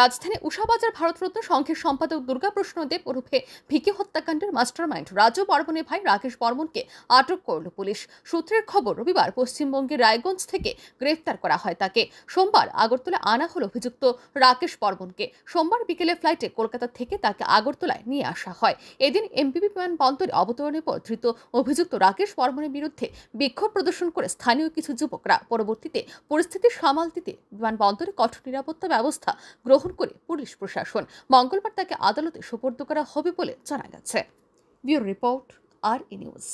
রাজধানী উষাবাজার ভারতরত্ন সংঘের সম্পাদক দুর্গা দেব ওরূপে ভিকে হত্যাকাণ্ডের মাস্টার মাইন্ড রাজু বর্মনের ভাই রাকেশ বর্মনকে আটক করল পুলিশ সূত্রের খবর রবিবার পশ্চিমবঙ্গের রায়গঞ্জ থেকে গ্রেফতার করা হয় তাকে সোমবার আগরতলা আনা হল অভিযুক্ত রাকেশ বর্মনকে সোমবার বিকেলে ফ্লাইটে কলকাতা থেকে তাকে আগরতলায় নিয়ে আসা হয় এদিন এমপিপি বিমানবন্দরে অবতরণের পর ধৃত অভিযুক্ত রাকেশ বর্মনের বিরুদ্ধে বিক্ষোভ প্রদর্শন করে স্থানীয় কিছু যুবকরা পরবর্তীতে পরিস্থিতি সামাল দিতে বিমানবন্দরে কঠোর নিরাপত্তা ব্যবস্থা গ্রহণ গ্রহণ করে পুলিশ প্রশাসন মঙ্গলবার তাকে আদালতে সোপর্দ করা হবে বলে জানা গেছে bureau report R E news